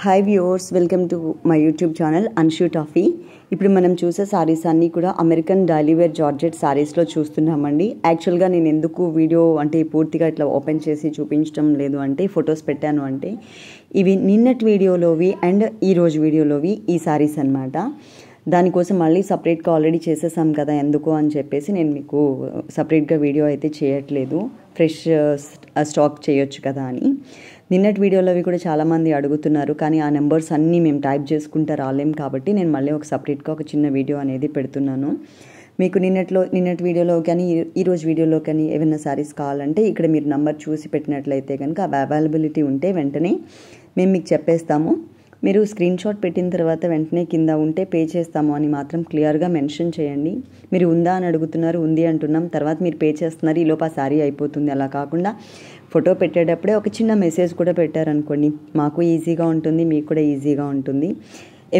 hi viewers welcome to my YouTube channel Anshu toffee ఇప్పుడు మనం చూసే సారీస్ అన్నీ కూడా అమెరికన్ డైలీవేర్ జార్జెట్ సారీస్లో చూస్తున్నామండి యాక్చువల్గా నేను ఎందుకు వీడియో అంటే పూర్తిగా ఇట్లా ఓపెన్ చేసి చూపించడం లేదు అంటే ఫొటోస్ పెట్టాను అంటే ఇవి నిన్నటి వీడియోలోవి అండ్ ఈరోజు వీడియోలోవి ఈ సారీస్ అనమాట దానికోసం మళ్ళీ సపరేట్గా ఆల్రెడీ చేసేసాం కదా ఎందుకు అని చెప్పేసి నేను మీకు సపరేట్గా వీడియో అయితే చేయట్లేదు ఫ్రెష్ స్టాక్ uh, చేయొచ్చు కదా అని నిన్నటి వీడియోలో అవి కూడా చాలామంది అడుగుతున్నారు కానీ ఆ నెంబర్స్ అన్నీ మేము టైప్ చేసుకుంటే రాలేం కాబట్టి నేను మళ్ళీ ఒక సపరేట్గా ఒక చిన్న వీడియో అనేది పెడుతున్నాను మీకు నిన్నట్లో నిన్నటి వీడియోలో కానీ ఈరోజు వీడియోలో కానీ ఏమైనా శారీస్ కావాలంటే ఇక్కడ మీరు నంబర్ చూసి పెట్టినట్లయితే కనుక అవి అవైలబిలిటీ ఉంటే వెంటనే మేము మీకు చెప్పేస్తాము మీరు స్క్రీన్ షాట్ పెట్టిన తర్వాత వెంటనే కింద ఉంటే పే చేస్తాము అని మాత్రం క్లియర్గా మెన్షన్ చేయండి మీరు ఉందా అని అడుగుతున్నారు ఉంది అంటున్నాం తర్వాత మీరు పే చేస్తున్నారు ఈ లోపా సారీ అయిపోతుంది అలా కాకుండా ఫోటో పెట్టేటప్పుడే ఒక చిన్న మెసేజ్ కూడా పెట్టారనుకోండి మాకు ఈజీగా ఉంటుంది మీకు కూడా ఈజీగా ఉంటుంది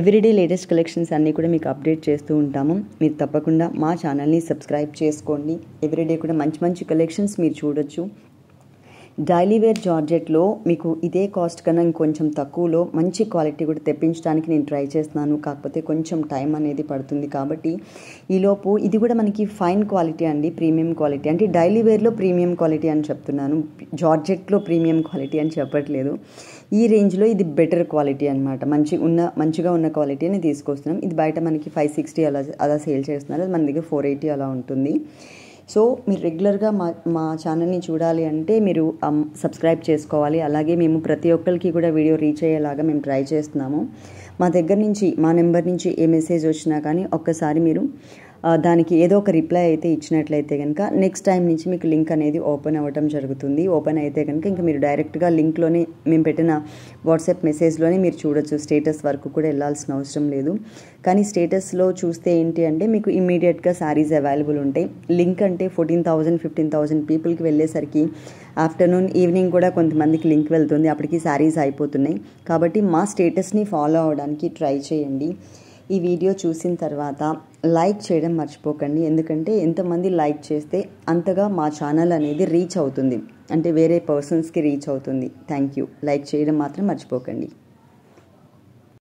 ఎవ్రీడే లేటెస్ట్ కలెక్షన్స్ అన్నీ కూడా మీకు అప్డేట్ చేస్తూ ఉంటాము మీరు తప్పకుండా మా ఛానల్ని సబ్స్క్రైబ్ చేసుకోండి ఎవ్రీడే కూడా మంచి మంచి కలెక్షన్స్ మీరు చూడొచ్చు డైలీ వేర్ జార్జెట్లో మీకు ఇదే కాస్ట్ కన్నా ఇంకొంచెం తక్కువలో మంచి క్వాలిటీ కూడా తెప్పించడానికి నేను ట్రై చేస్తున్నాను కాకపోతే కొంచెం టైం అనేది పడుతుంది కాబట్టి ఈలోపు ఇది కూడా మనకి ఫైన్ క్వాలిటీ అండి ప్రీమియం క్వాలిటీ అంటే డైలీ వేర్లో ప్రీమియం క్వాలిటీ అని చెప్తున్నాను జార్జెట్లో ప్రీమియం క్వాలిటీ అని చెప్పట్లేదు ఈ రేంజ్లో ఇది బెటర్ క్వాలిటీ అనమాట మంచి ఉన్న మంచిగా ఉన్న క్వాలిటీ అని తీసుకొస్తున్నాం ఇది బయట మనకి ఫైవ్ సిక్స్టీ అలా అలా సేల్ చేస్తున్నారు మన దగ్గర ఫోర్ ఎయిటీ అలా ఉంటుంది సో మీరు రెగ్యులర్గా మా మా ఛానల్ని చూడాలి అంటే మీరు సబ్స్క్రైబ్ చేసుకోవాలి అలాగే మేము ప్రతి ఒక్కరికి కూడా వీడియో రీచ్ అయ్యేలాగా మేము ట్రై చేస్తున్నాము మా దగ్గర నుంచి మా నెంబర్ నుంచి ఏ మెసేజ్ వచ్చినా కానీ ఒక్కసారి మీరు దానికి ఏదో ఒక రిప్లై అయితే ఇచ్చినట్లయితే కనుక నెక్స్ట్ టైం నుంచి మీకు లింక్ అనేది ఓపెన్ అవ్వటం జరుగుతుంది ఓపెన్ అయితే కనుక ఇంకా మీరు డైరెక్ట్గా లింక్లోనే మేము పెట్టిన వాట్సాప్ మెసేజ్లోనే మీరు చూడొచ్చు స్టేటస్ వరకు కూడా వెళ్ళాల్సిన అవసరం లేదు కానీ స్టేటస్లో చూస్తే ఏంటి అంటే మీకు ఇమ్మీడియట్గా శారీస్ అవైలబుల్ ఉంటాయి లింక్ అంటే ఫోర్టీన్ థౌజండ్ ఫిఫ్టీన్ థౌజండ్ పీపుల్కి వెళ్ళేసరికి ఆఫ్టర్నూన్ ఈవినింగ్ కూడా కొంతమందికి లింక్ వెళ్తుంది అప్పటికి శారీస్ అయిపోతున్నాయి కాబట్టి మా స్టేటస్ని ఫాలో అవడానికి ట్రై చేయండి ఈ వీడియో చూసిన తర్వాత లైక్ చేయడం మర్చిపోకండి ఎందుకంటే ఎంతమంది లైక్ చేస్తే అంతగా మా ఛానల్ అనేది రీచ్ అవుతుంది అంటే వేరే పర్సన్స్కి రీచ్ అవుతుంది థ్యాంక్ యూ లైక్ చేయడం మాత్రం మర్చిపోకండి